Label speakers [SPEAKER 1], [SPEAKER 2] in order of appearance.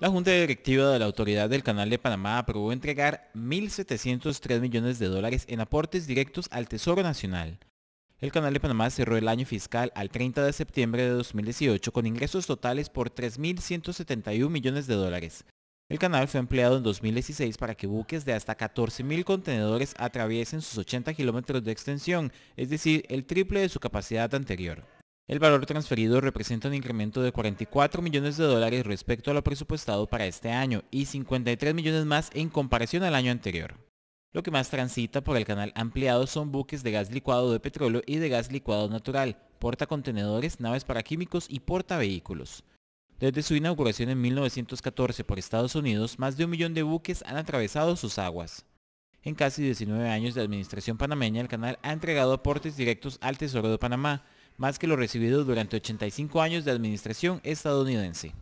[SPEAKER 1] La Junta Directiva de la Autoridad del Canal de Panamá aprobó entregar 1.703 millones de dólares en aportes directos al Tesoro Nacional. El Canal de Panamá cerró el año fiscal al 30 de septiembre de 2018 con ingresos totales por 3.171 millones de dólares. El canal fue empleado en 2016 para que buques de hasta 14.000 contenedores atraviesen sus 80 kilómetros de extensión, es decir, el triple de su capacidad anterior. El valor transferido representa un incremento de 44 millones de dólares respecto a lo presupuestado para este año y 53 millones más en comparación al año anterior. Lo que más transita por el canal ampliado son buques de gas licuado de petróleo y de gas licuado natural, portacontenedores, naves para químicos y portavehículos. Desde su inauguración en 1914 por Estados Unidos, más de un millón de buques han atravesado sus aguas. En casi 19 años de administración panameña, el canal ha entregado aportes directos al Tesoro de Panamá, más que lo recibido durante 85 años de administración estadounidense.